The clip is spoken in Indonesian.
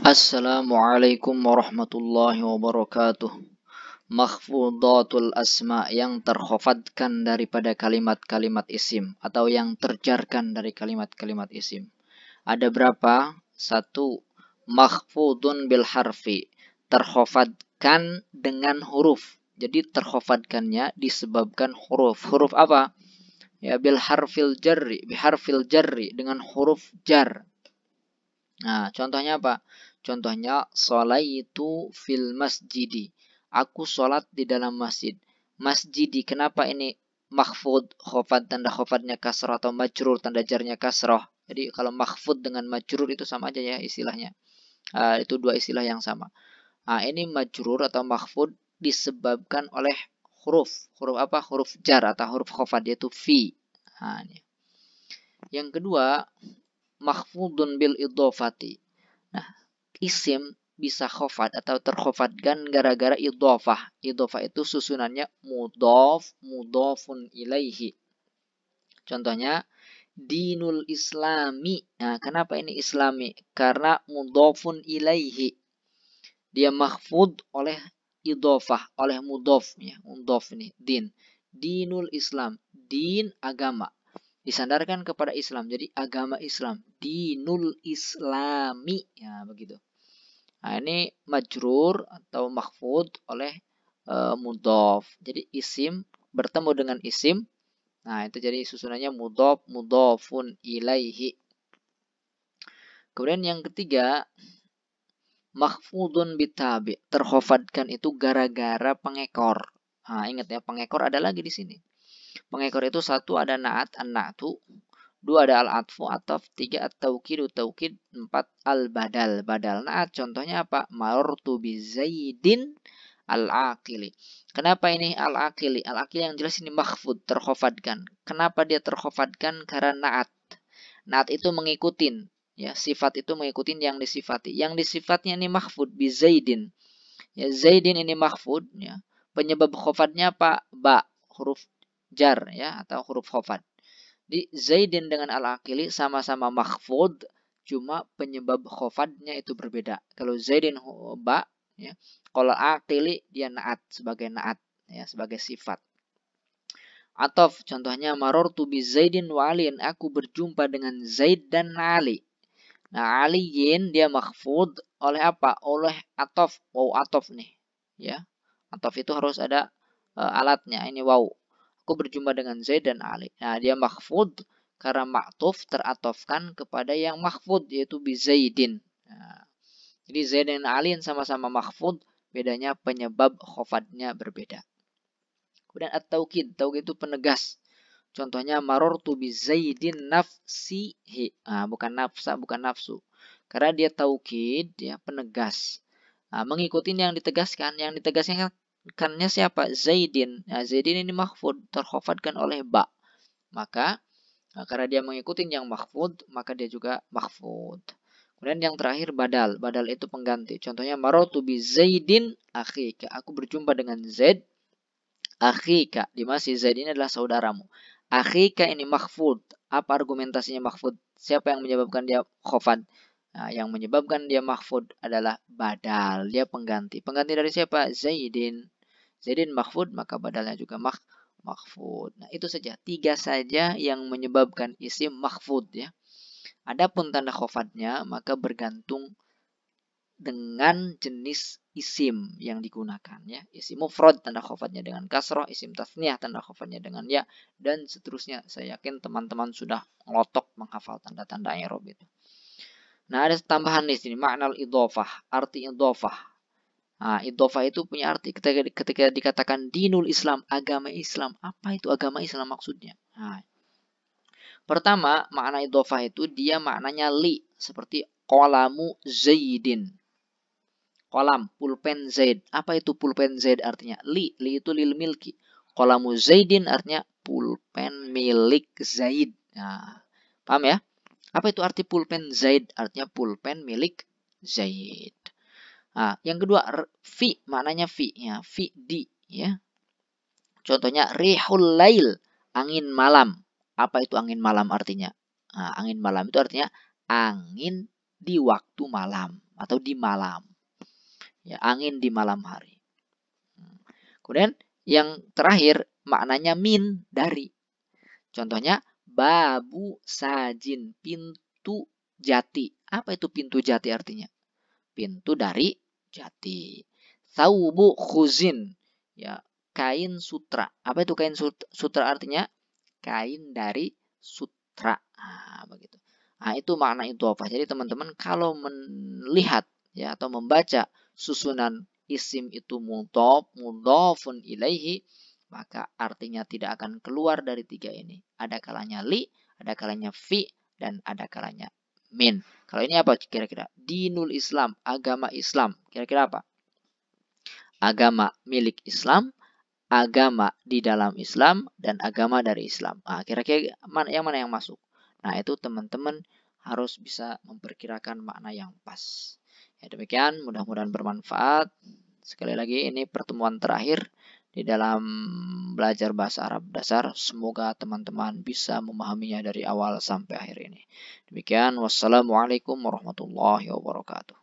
Assalamualaikum warahmatullahi wabarakatuh. Mahfudatul asma yang terhofatkan daripada kalimat-kalimat isim atau yang terjarkan dari kalimat-kalimat isim. Ada berapa? Satu, mahfudun bil harfi. dengan huruf. Jadi terhofatkannya disebabkan huruf. Huruf apa? Ya bil harfil jarri, bil harfil jarri dengan huruf jar. Nah, contohnya apa? Contohnya, itu fil masjidi. Aku sholat di dalam masjid. Masjidi, kenapa ini mahfud, khofad, tanda khofadnya kasroh atau majrur, tanda jarnya kasroh. Jadi kalau mahfud dengan majrur itu sama aja ya istilahnya. Uh, itu dua istilah yang sama. Nah, ini majrur atau mahfud disebabkan oleh huruf. Huruf apa? Huruf jar atau huruf khofad yaitu fi. Nah, ini. Yang kedua, mahfudun bil idofati. Nah, isim bisa khofat atau terkhofatkan gara-gara idofah. Idofah itu susunannya mudof, mudofun ilaihi. Contohnya, dinul islami. Nah, kenapa ini islami? Karena mudofun ilaihi. Dia mahfud oleh idofah, oleh mudof. Ya, Mudof ini, din. Dinul islam, din agama. Disandarkan kepada Islam, jadi agama Islam. Dinul islami. Ya, begitu. Nah, ini majrur atau mahfud oleh e, eh, mudof. Jadi isim bertemu dengan isim. Nah, itu jadi susunannya mudof mudofun ilaihi. Kemudian yang ketiga, mahfudun bitabi. Terhofadkan itu gara-gara pengekor. Nah, ingat ya, pengekor ada lagi di sini. Pengekor itu satu ada naat, anak tuh Dua ada al-atfu ataf, tiga at-taukidu taukid, empat al-badal badal naat. Contohnya apa? Marortu zaidin al-aqili. Kenapa ini al-aqili? Al-aqili yang jelas ini mahfud terkhofadkan. Kenapa dia terkhofadkan? Karena naat. Naat itu mengikutin. Ya, sifat itu mengikutin yang disifati. Yang disifatnya ini makhfud bizaidin. Ya, zaidin ini makhfud. Ya. Penyebab khofadnya apa? Ba, huruf jar ya atau huruf khofad. Di Zaidin dengan Al-Aqili sama-sama mahfud, cuma penyebab khofadnya itu berbeda. Kalau Zaidin ba, ya, kalau Aqili dia naat sebagai naat, ya, sebagai sifat. Atof, contohnya maror tu bi Zaidin wa aku berjumpa dengan Zaid dan Ali. Nah, Aliin dia mahfud oleh apa? Oleh atof, wow atof nih, ya. Atof itu harus ada uh, alatnya, ini wow aku berjumpa dengan Zaid dan Ali. Nah, dia mahfud karena maktuf teratofkan kepada yang mahfud yaitu bi Zaidin. Nah, jadi Zaid dan Ali yang sama-sama mahfud, bedanya penyebab khofatnya berbeda. Kemudian at-taukid, taukid itu penegas. Contohnya marortu bi Zaidin nafsihi. Nah, bukan nafsa, bukan nafsu. Karena dia taukid, ya penegas. Nah, mengikuti yang ditegaskan, yang ditegaskan karena siapa? Zaidin. Nah, Zaidin ini mahfud, terhofatkan oleh ba. Maka nah, karena dia mengikuti yang mahfud, maka dia juga mahfud. Kemudian yang terakhir badal. Badal itu pengganti. Contohnya marotu bi Zaidin akhika. Aku berjumpa dengan Zaid akhika. Di masih Zaidin Zaid ini adalah saudaramu. Akhika ini mahfud. Apa argumentasinya mahfud? Siapa yang menyebabkan dia khofad? Nah, yang menyebabkan dia mahfud adalah badal, dia pengganti. Pengganti dari siapa? Zaidin. Zaidin mahfud, maka badalnya juga mah mahfud. Nah, itu saja. Tiga saja yang menyebabkan isim mahfud ya. Adapun tanda khofatnya, maka bergantung dengan jenis isim yang digunakan ya. Isim mufrad tanda khofatnya dengan kasroh, isim tasniah tanda khofatnya dengan ya, dan seterusnya. Saya yakin teman-teman sudah ngotok menghafal tanda-tanda Arab itu. Nah, ada tambahan di sini makna idofah, arti idofah. Nah, idofah itu punya arti ketika, ketika dikatakan dinul Islam, agama Islam. Apa itu agama Islam maksudnya? Nah, pertama, makna idofah itu dia maknanya li, seperti kolamu zaidin. Kolam, pulpen zaid. Apa itu pulpen zaid artinya? Li, li itu lil milki. Kolamu zaidin artinya pulpen milik zaid. Nah, paham ya? Apa itu arti pulpen Zaid? Artinya pulpen milik Zaid. Nah, yang kedua fi maknanya fi ya, fi di ya. Contohnya rihul lail, angin malam. Apa itu angin malam artinya? Nah, angin malam itu artinya angin di waktu malam atau di malam. Ya, angin di malam hari. Hmm. Kemudian yang terakhir maknanya min dari. Contohnya babu sajin pintu jati. Apa itu pintu jati artinya? Pintu dari jati. Saubu khuzin ya kain sutra. Apa itu kain sutra, artinya? Kain dari sutra. ah begitu. Nah, itu makna itu apa? Jadi teman-teman kalau melihat ya atau membaca susunan isim itu mudhof, mudhofun ilaihi maka artinya tidak akan keluar dari tiga ini. Ada kalanya li, ada kalanya fi, dan ada kalanya min. Kalau ini apa kira-kira? Dinul Islam, agama Islam. Kira-kira apa? Agama milik Islam, agama di dalam Islam, dan agama dari Islam. kira nah, kira-kira yang mana yang masuk? Nah, itu teman-teman harus bisa memperkirakan makna yang pas. Ya, demikian, mudah-mudahan bermanfaat. Sekali lagi, ini pertemuan terakhir di dalam belajar bahasa Arab dasar. Semoga teman-teman bisa memahaminya dari awal sampai akhir ini. Demikian, wassalamualaikum warahmatullahi wabarakatuh.